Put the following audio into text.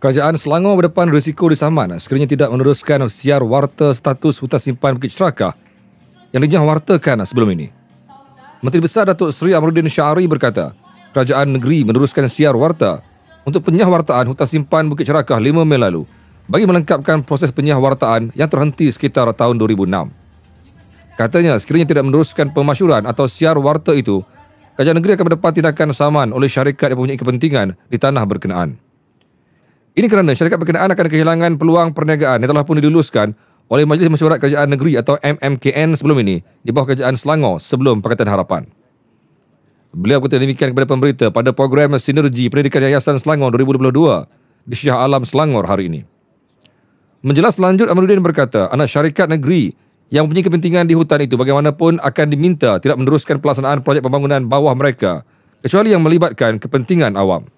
Kerajaan Selangor berdepan risiko disaman sekiranya tidak meneruskan siar warta status hutan simpan Bukit Seraka yang dinyah wartakan sebelum ini. Menteri Besar Datuk Seri Amruddin Syari berkata, kerajaan negeri meneruskan siar warta untuk penyah wartaan hutan simpan Bukit Seraka 5 Mei lalu bagi melengkapkan proses penyah wartaan yang terhenti sekitar tahun 2006. Katanya, sekiranya tidak meneruskan pemasyuran atau siar warta itu, kerajaan negeri akan mendapat tindakan saman oleh syarikat yang mempunyai kepentingan di tanah berkenaan. Ini kerana syarikat berkenaan akan kehilangan peluang perniagaan yang telah pun diluluskan oleh Majlis Mesyuarat Kerajaan Negeri atau MMKN sebelum ini di bawah Kerajaan Selangor sebelum Pakatan Harapan. Beliau berkata demikian kepada pemberita pada program Sinergi Pendidikan Yayasan Selangor 2022 di Syah Alam Selangor hari ini. Menjelaskan lanjut, Amruddin berkata anak syarikat negeri yang mempunyai kepentingan di hutan itu bagaimanapun akan diminta tidak meneruskan pelaksanaan projek pembangunan bawah mereka kecuali yang melibatkan kepentingan awam.